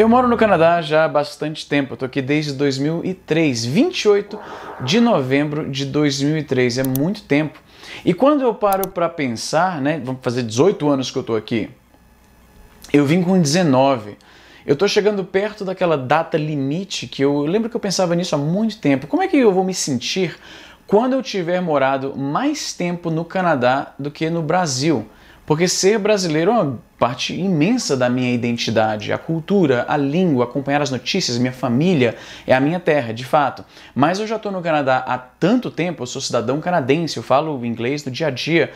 Eu moro no Canadá já há bastante tempo, estou aqui desde 2003, 28 de novembro de 2003, é muito tempo. E quando eu paro para pensar, né, vamos fazer 18 anos que eu estou aqui, eu vim com 19. Eu estou chegando perto daquela data limite que eu, eu lembro que eu pensava nisso há muito tempo. Como é que eu vou me sentir quando eu tiver morado mais tempo no Canadá do que no Brasil? Porque ser brasileiro é uma parte imensa da minha identidade, a cultura, a língua, acompanhar as notícias, minha família, é a minha terra, de fato. Mas eu já estou no Canadá há tanto tempo, eu sou cidadão canadense, eu falo inglês no dia a dia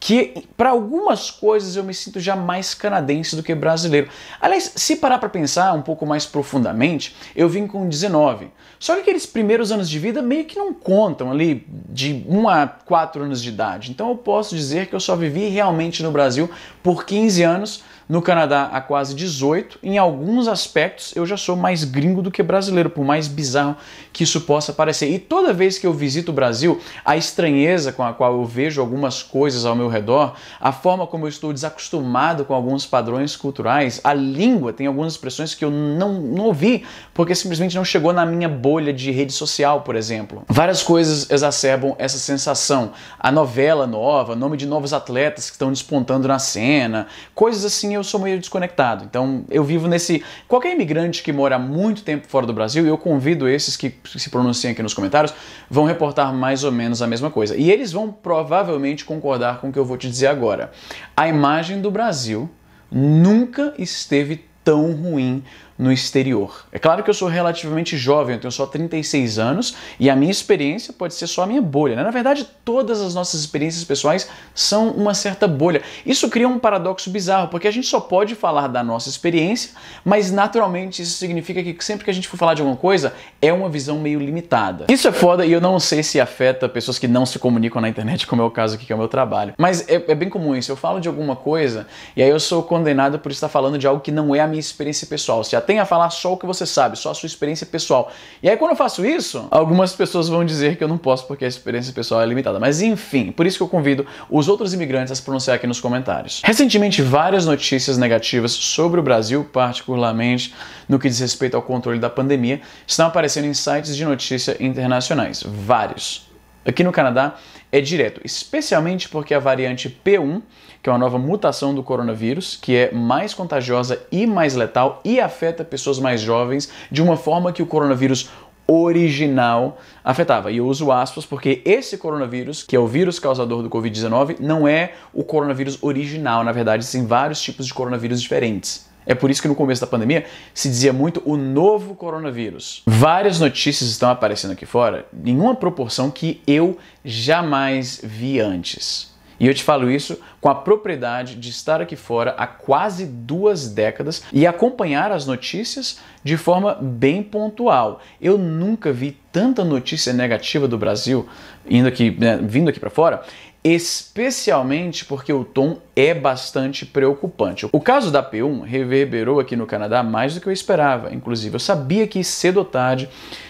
que para algumas coisas eu me sinto já mais canadense do que brasileiro. Aliás, se parar para pensar um pouco mais profundamente, eu vim com 19. Só que aqueles primeiros anos de vida meio que não contam ali de 1 a 4 anos de idade. Então eu posso dizer que eu só vivi realmente no Brasil por 15 anos no Canadá há quase 18. Em alguns aspectos eu já sou mais gringo do que brasileiro, por mais bizarro que isso possa parecer. E toda vez que eu visito o Brasil, a estranheza com a qual eu vejo algumas coisas ao meu redor, a forma como eu estou desacostumado com alguns padrões culturais, a língua tem algumas expressões que eu não, não ouvi porque simplesmente não chegou na minha bolha de rede social, por exemplo. Várias coisas exacerbam essa sensação. A novela nova, nome de novos atletas que estão despontando na cena, coisas assim eu sou meio desconectado. Então eu vivo nesse. Qualquer imigrante que mora muito tempo fora do Brasil, eu convido esses que se pronunciam aqui nos comentários, vão reportar mais ou menos a mesma coisa. E eles vão provavelmente concordar com o que eu vou te dizer agora. A imagem do Brasil nunca esteve tão ruim no exterior. É claro que eu sou relativamente jovem, eu tenho só 36 anos e a minha experiência pode ser só a minha bolha. Né? Na verdade, todas as nossas experiências pessoais são uma certa bolha. Isso cria um paradoxo bizarro, porque a gente só pode falar da nossa experiência, mas naturalmente isso significa que sempre que a gente for falar de alguma coisa, é uma visão meio limitada. Isso é foda e eu não sei se afeta pessoas que não se comunicam na internet, como é o caso aqui que é o meu trabalho. Mas é, é bem comum isso. Eu falo de alguma coisa e aí eu sou condenado por estar falando de algo que não é a minha experiência pessoal. Se a tem a falar só o que você sabe, só a sua experiência pessoal. E aí quando eu faço isso, algumas pessoas vão dizer que eu não posso porque a experiência pessoal é limitada. Mas enfim, por isso que eu convido os outros imigrantes a se pronunciar aqui nos comentários. Recentemente, várias notícias negativas sobre o Brasil, particularmente no que diz respeito ao controle da pandemia, estão aparecendo em sites de notícia internacionais, vários. Aqui no Canadá é direto, especialmente porque a variante P1, que é uma nova mutação do coronavírus, que é mais contagiosa e mais letal e afeta pessoas mais jovens de uma forma que o coronavírus original afetava. E eu uso aspas porque esse coronavírus, que é o vírus causador do Covid-19, não é o coronavírus original, na verdade, sim vários tipos de coronavírus diferentes. É por isso que no começo da pandemia se dizia muito o novo coronavírus. Várias notícias estão aparecendo aqui fora em uma proporção que eu jamais vi antes. E eu te falo isso com a propriedade de estar aqui fora há quase duas décadas e acompanhar as notícias de forma bem pontual. Eu nunca vi tanta notícia negativa do Brasil indo aqui, né, vindo aqui para fora especialmente porque o tom é bastante preocupante. O caso da P1 reverberou aqui no Canadá mais do que eu esperava, inclusive eu sabia que cedo ou tarde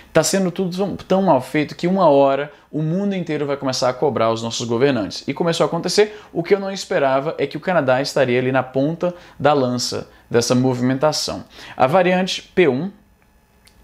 está sendo tudo tão mal feito que uma hora o mundo inteiro vai começar a cobrar os nossos governantes. E começou a acontecer. O que eu não esperava é que o Canadá estaria ali na ponta da lança dessa movimentação. A variante P1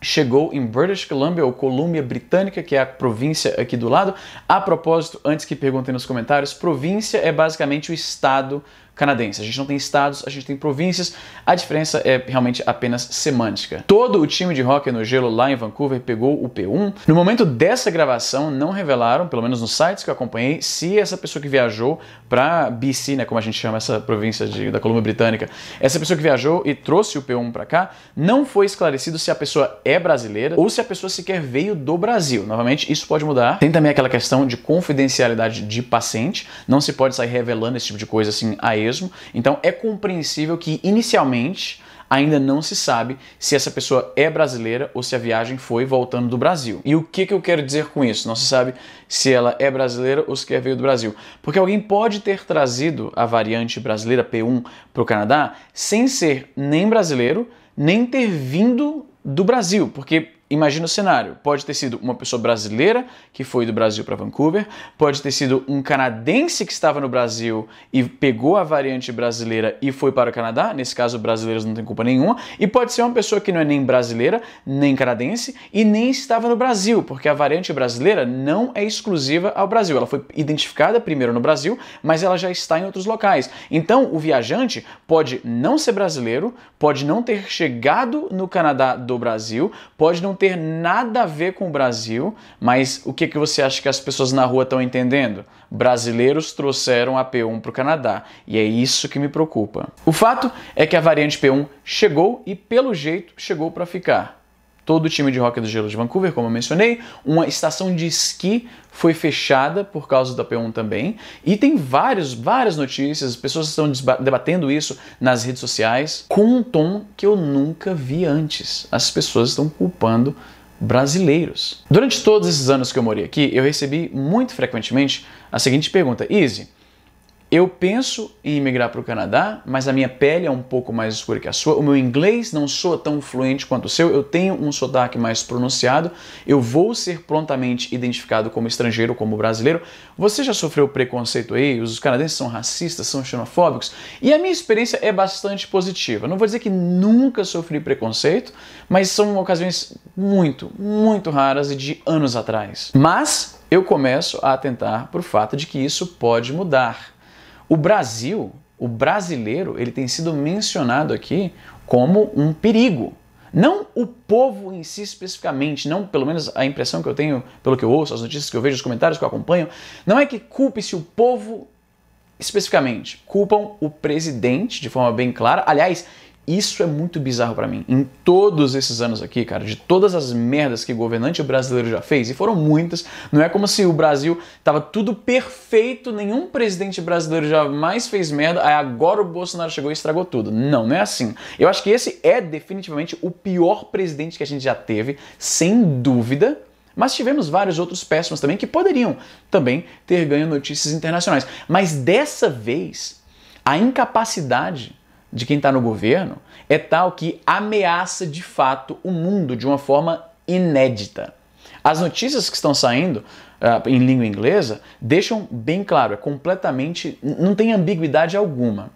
chegou em British Columbia, ou Colômbia Britânica, que é a província aqui do lado. A propósito, antes que perguntem nos comentários, província é basicamente o estado canadense. A gente não tem estados, a gente tem províncias. A diferença é realmente apenas semântica. Todo o time de hockey no gelo lá em Vancouver pegou o P1. No momento dessa gravação, não revelaram, pelo menos nos sites que eu acompanhei, se essa pessoa que viajou para BC, né, como a gente chama essa província de, da Colômbia Britânica, essa pessoa que viajou e trouxe o P1 para cá, não foi esclarecido se a pessoa é brasileira ou se a pessoa sequer veio do Brasil. Novamente, isso pode mudar. Tem também aquela questão de confidencialidade de paciente. Não se pode sair revelando esse tipo de coisa assim a mesmo. Então é compreensível que inicialmente ainda não se sabe se essa pessoa é brasileira ou se a viagem foi voltando do Brasil. E o que, que eu quero dizer com isso? Não se sabe se ela é brasileira ou se veio do Brasil. Porque alguém pode ter trazido a variante brasileira P1 para o Canadá sem ser nem brasileiro, nem ter vindo do Brasil. Porque imagina o cenário: pode ter sido uma pessoa brasileira que foi do Brasil para Vancouver, pode ter sido um canadense que estava no Brasil e pegou a variante brasileira e foi para o Canadá. Nesse caso, brasileiros não têm culpa nenhuma. E pode ser uma pessoa que não é nem brasileira, nem canadense e nem estava no Brasil, porque a variante brasileira não é exclusiva ao Brasil. Ela foi identificada primeiro no Brasil, mas ela já está em outros locais. Então, o viajante pode não ser brasileiro, pode não ter chegado no Canadá do Brasil, pode não ter nada a ver com o Brasil, mas o que, que você acha que as pessoas na rua estão entendendo? Brasileiros trouxeram a P1 para o Canadá e é isso que me preocupa. O fato é que a variante P1 chegou e, pelo jeito, chegou para ficar todo o time de hockey do gelo de Vancouver, como eu mencionei. Uma estação de esqui foi fechada por causa da P1 também. E tem vários, várias notícias, As pessoas estão debatendo isso nas redes sociais com um tom que eu nunca vi antes. As pessoas estão culpando brasileiros. Durante todos esses anos que eu morei aqui, eu recebi muito frequentemente a seguinte pergunta: Easy, eu penso em emigrar para o Canadá, mas a minha pele é um pouco mais escura que a sua, o meu inglês não soa tão fluente quanto o seu, eu tenho um sotaque mais pronunciado, eu vou ser prontamente identificado como estrangeiro, como brasileiro. Você já sofreu preconceito aí? Os canadenses são racistas, são xenofóbicos? E a minha experiência é bastante positiva. Não vou dizer que nunca sofri preconceito, mas são ocasiões muito, muito raras e de anos atrás. Mas eu começo a atentar para o fato de que isso pode mudar. O Brasil, o brasileiro, ele tem sido mencionado aqui como um perigo. Não o povo em si especificamente, não pelo menos a impressão que eu tenho pelo que eu ouço, as notícias que eu vejo, os comentários que eu acompanho, não é que culpe-se o povo especificamente, culpam o presidente de forma bem clara. Aliás, isso é muito bizarro para mim. Em todos esses anos aqui, cara, de todas as merdas que o governante brasileiro já fez, e foram muitas, não é como se o Brasil tava tudo perfeito, nenhum presidente brasileiro jamais fez merda, aí agora o Bolsonaro chegou e estragou tudo. Não, não é assim. Eu acho que esse é definitivamente o pior presidente que a gente já teve, sem dúvida. Mas tivemos vários outros péssimos também que poderiam também ter ganho notícias internacionais. Mas dessa vez, a incapacidade de quem está no governo é tal que ameaça de fato o mundo de uma forma inédita. As notícias que estão saindo uh, em língua inglesa deixam bem claro, é completamente, não tem ambiguidade alguma.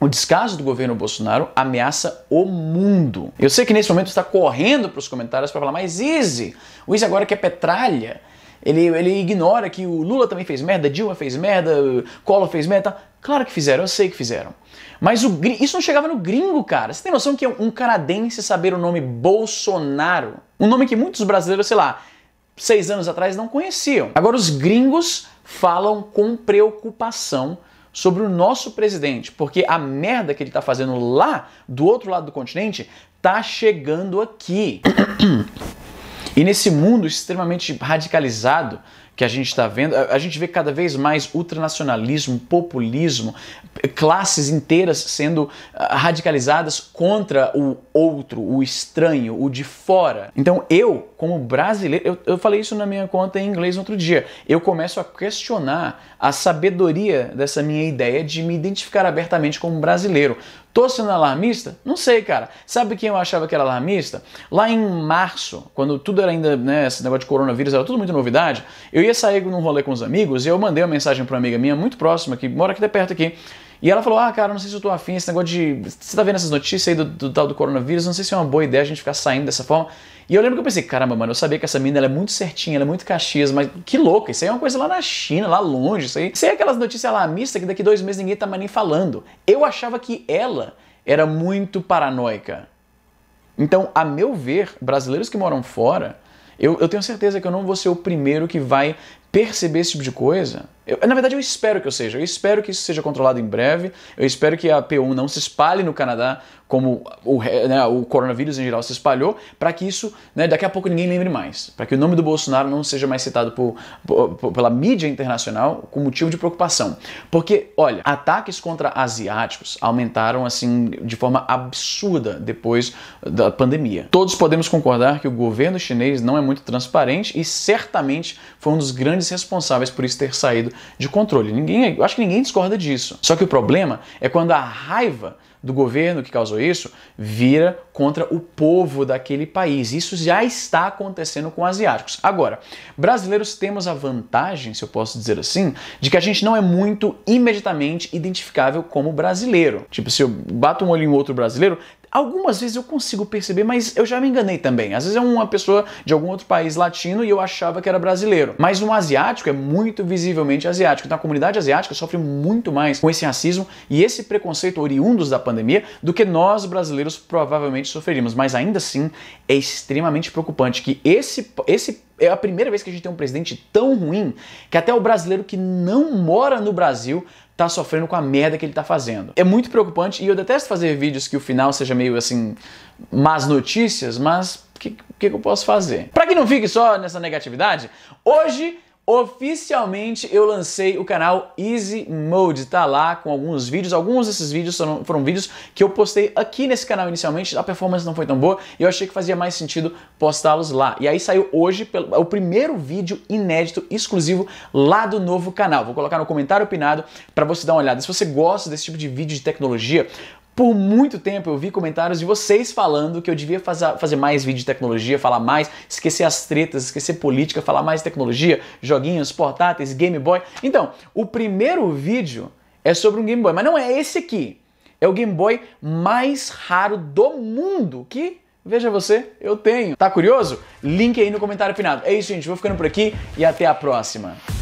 O descaso do governo Bolsonaro ameaça o mundo. Eu sei que nesse momento está correndo para os comentários para falar, mas Easy, o Easy agora quer petralha, ele, ele ignora que o Lula também fez merda, Dilma fez merda, Collor fez merda. Tá? Claro que fizeram, eu sei que fizeram. Mas o, isso não chegava no gringo, cara. Você tem noção que um canadense saber o nome Bolsonaro? Um nome que muitos brasileiros, sei lá, seis anos atrás não conheciam. Agora os gringos falam com preocupação sobre o nosso presidente, porque a merda que ele tá fazendo lá do outro lado do continente tá chegando aqui. E nesse mundo extremamente radicalizado, que a gente está vendo, a, gente vê cada vez mais ultranacionalismo, populismo, classes inteiras sendo ah, radicalizadas contra o outro, o estranho, o de fora. Então eu, como brasileiro, eu, eu falei isso na minha conta em inglês outro dia, eu começo a questionar a sabedoria dessa minha ideia de me identificar abertamente como brasileiro. Tô sendo alarmista? Não sei, cara. Sabe quem eu achava que era alarmista? Lá em março, quando tudo era ainda, né, esse negócio de coronavírus era tudo muito novidade, eu ia ia sair num rolê com os amigos e eu mandei uma mensagem para uma amiga minha muito próxima, que mora aqui de perto aqui. E ela falou: Ah, cara, não sei se eu tô afim, esse negócio de. Você tá vendo essas notícias aí do, tal do, do coronavírus? Não sei se é uma boa ideia a gente ficar saindo dessa forma. E eu lembro que eu pensei: Caramba, mano, eu sabia que essa mina ela é muito certinha, ela é muito caxias, mas que louca, isso aí é uma coisa lá na China, lá longe, isso aí. Isso aí é aquelas notícias alarmistas que daqui dois meses ninguém tá mais nem falando. Eu achava que ela era muito paranoica. Então, a meu ver, brasileiros que moram fora eu, eu tenho certeza que eu não vou ser o primeiro que vai perceber esse tipo de coisa. Eu, na verdade, eu espero que eu seja. Eu espero que isso seja controlado em breve. Eu espero que a P1 não se espalhe no Canadá como o, né, o coronavírus em geral se espalhou, para que isso, né, daqui a pouco ninguém lembre mais. Para que o nome do Bolsonaro não seja mais citado por, por, pela mídia internacional com motivo de preocupação. Porque, olha, ataques contra asiáticos aumentaram assim de forma absurda depois da pandemia. Todos podemos concordar que o governo chinês não é muito transparente e certamente foi um dos grandes grandes responsáveis por isso ter saído de controle. Ninguém, eu acho que ninguém discorda disso. Só que o problema é quando a raiva do governo que causou isso vira contra o povo daquele país. Isso já está acontecendo com asiáticos. Agora, brasileiros temos a vantagem, se eu posso dizer assim, de que a gente não é muito imediatamente identificável como brasileiro. Tipo, se eu bato um olho em outro brasileiro, Algumas vezes eu consigo perceber, mas eu já me enganei também. Às vezes é uma pessoa de algum outro país latino e eu achava que era brasileiro. Mas um asiático é muito visivelmente asiático. Então a comunidade asiática sofre muito mais com esse racismo e esse preconceito oriundos da pandemia do que nós brasileiros provavelmente sofreríamos. Mas ainda assim é extremamente preocupante que esse, esse é a primeira vez que a gente tem um presidente tão ruim que até o brasileiro que não mora no Brasil tá sofrendo com a merda que ele tá fazendo. É muito preocupante e eu detesto fazer vídeos que o final seja meio assim, más notícias, mas o que, que, eu posso fazer? Para que não fique só nessa negatividade, hoje Oficialmente eu lancei o canal Easy Mode, tá lá com alguns vídeos. Alguns desses vídeos foram, foram, vídeos que eu postei aqui nesse canal inicialmente. A performance não foi tão boa e eu achei que fazia mais sentido postá-los lá. E aí saiu hoje é o primeiro vídeo inédito, exclusivo lá do novo canal. Vou colocar no comentário opinado para você dar uma olhada. Se você gosta desse tipo de vídeo de tecnologia, por muito tempo eu vi comentários de vocês falando que eu devia fazer mais vídeo de tecnologia, falar mais, esquecer as tretas, esquecer política, falar mais de tecnologia, joguinhos, portáteis, Game Boy. Então, o primeiro vídeo é sobre um Game Boy, mas não é esse aqui. É o Game Boy mais raro do mundo, que Veja você, eu tenho. Tá curioso? Link aí no comentário pinado. É isso, gente. Vou ficando por aqui e até a próxima.